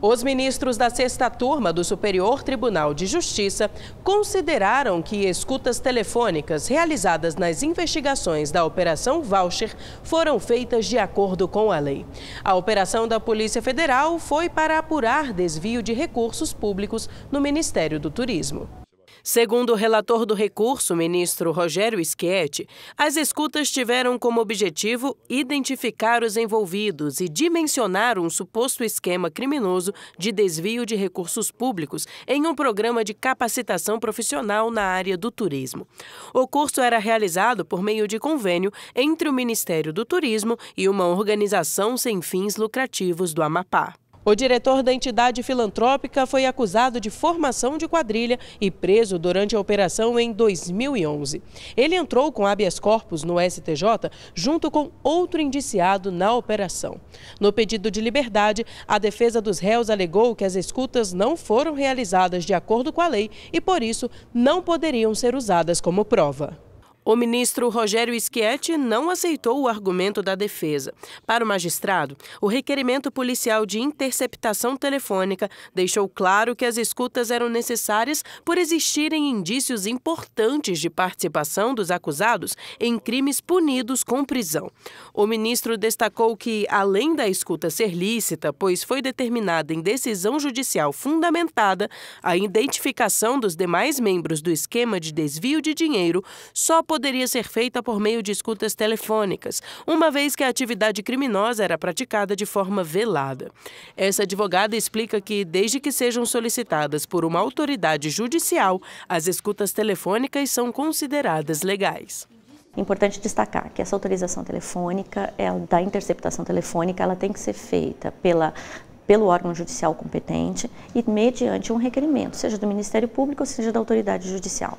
Os ministros da sexta turma do Superior Tribunal de Justiça consideraram que escutas telefônicas realizadas nas investigações da Operação Voucher foram feitas de acordo com a lei. A operação da Polícia Federal foi para apurar desvio de recursos públicos no Ministério do Turismo. Segundo o relator do recurso, ministro Rogério Schietti, as escutas tiveram como objetivo identificar os envolvidos e dimensionar um suposto esquema criminoso de desvio de recursos públicos em um programa de capacitação profissional na área do turismo. O curso era realizado por meio de convênio entre o Ministério do Turismo e uma organização sem fins lucrativos do Amapá. O diretor da entidade filantrópica foi acusado de formação de quadrilha e preso durante a operação em 2011. Ele entrou com habeas corpus no STJ junto com outro indiciado na operação. No pedido de liberdade, a defesa dos réus alegou que as escutas não foram realizadas de acordo com a lei e, por isso, não poderiam ser usadas como prova. O ministro Rogério Schietti não aceitou o argumento da defesa. Para o magistrado, o requerimento policial de interceptação telefônica deixou claro que as escutas eram necessárias por existirem indícios importantes de participação dos acusados em crimes punidos com prisão. O ministro destacou que, além da escuta ser lícita, pois foi determinada em decisão judicial fundamentada, a identificação dos demais membros do esquema de desvio de dinheiro só poderia poderia ser feita por meio de escutas telefônicas, uma vez que a atividade criminosa era praticada de forma velada. Essa advogada explica que, desde que sejam solicitadas por uma autoridade judicial, as escutas telefônicas são consideradas legais. Importante destacar que essa autorização telefônica, ela, da interceptação telefônica, ela tem que ser feita pela pelo órgão judicial competente e mediante um requerimento, seja do Ministério Público, seja da autoridade judicial.